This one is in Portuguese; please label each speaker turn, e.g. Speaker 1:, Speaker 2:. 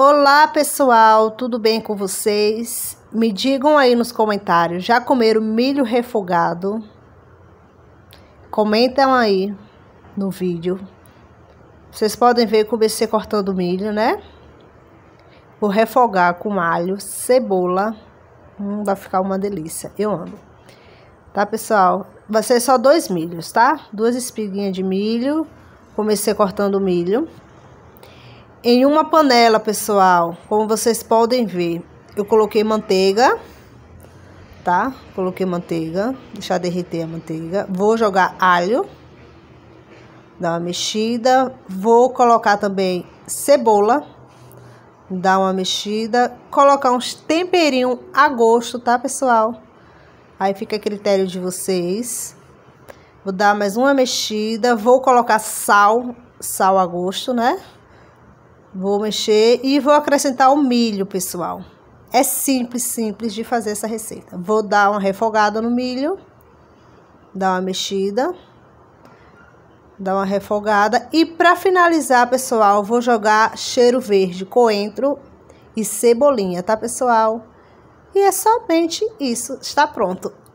Speaker 1: Olá pessoal, tudo bem com vocês? Me digam aí nos comentários, já comeram milho refogado? Comentam aí no vídeo. Vocês podem ver que eu comecei cortando milho, né? Vou refogar com alho, cebola. Hum, vai ficar uma delícia, eu amo. Tá, pessoal? Vai ser só dois milhos, tá? Duas espiguinhas de milho. Comecei cortando milho. Em uma panela, pessoal, como vocês podem ver, eu coloquei manteiga, tá? Coloquei manteiga, deixar derreter a manteiga. Vou jogar alho, dar uma mexida. Vou colocar também cebola, dar uma mexida. Colocar uns temperinhos a gosto, tá, pessoal? Aí fica a critério de vocês. Vou dar mais uma mexida. Vou colocar sal, sal a gosto, né? Vou mexer e vou acrescentar o milho, pessoal. É simples, simples de fazer essa receita. Vou dar uma refogada no milho, dar uma mexida, dar uma refogada. E para finalizar, pessoal, vou jogar cheiro verde, coentro e cebolinha, tá, pessoal? E é somente isso. Está pronto.